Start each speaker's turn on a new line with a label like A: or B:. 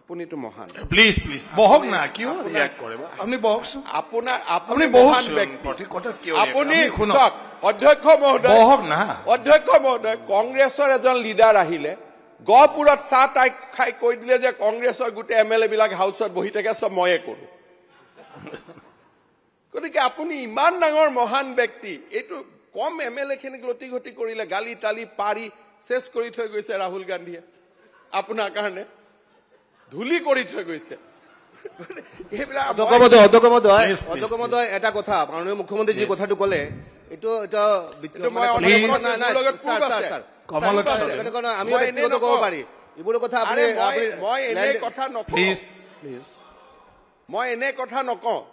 A: আপুনিতো মহান please please বহক না কিয় ত্যাগ করে আপনি বহকছো আপনার আপনি মহান ব্যক্তি কথা কিয় আপনি শুনক অধ্যক্ষ মহোদয় বহক না অধ্যক্ষ মহোদয় কংগ্রেসের এজন লিডার আহিলে গহপুরত চাহ তাই খাই কৈ দিলে যে কংগ্ৰেছৰ গোটেই এম এল এ বিলাক হাউচত বহি থাকে সব ময়ে করো গতি আপনি ইমান ডাঙৰ মহান ব্যক্তি এইটো কম এম এল এ খিন গতি গতি করলে গালি তালি পাৰি শেষ কৰি থৈ গৈছে ৰাহুল গান্ধীয়ে আপোনাৰ কাৰণে ধূলি কৰি থৈ গৈছে
B: এটা কথা মাননীয় মুখ্যমন্ত্ৰী যি কথাটো কলে
A: এইটো আমি এইবোৰ কথা মই মই এনে কথা নকওঁ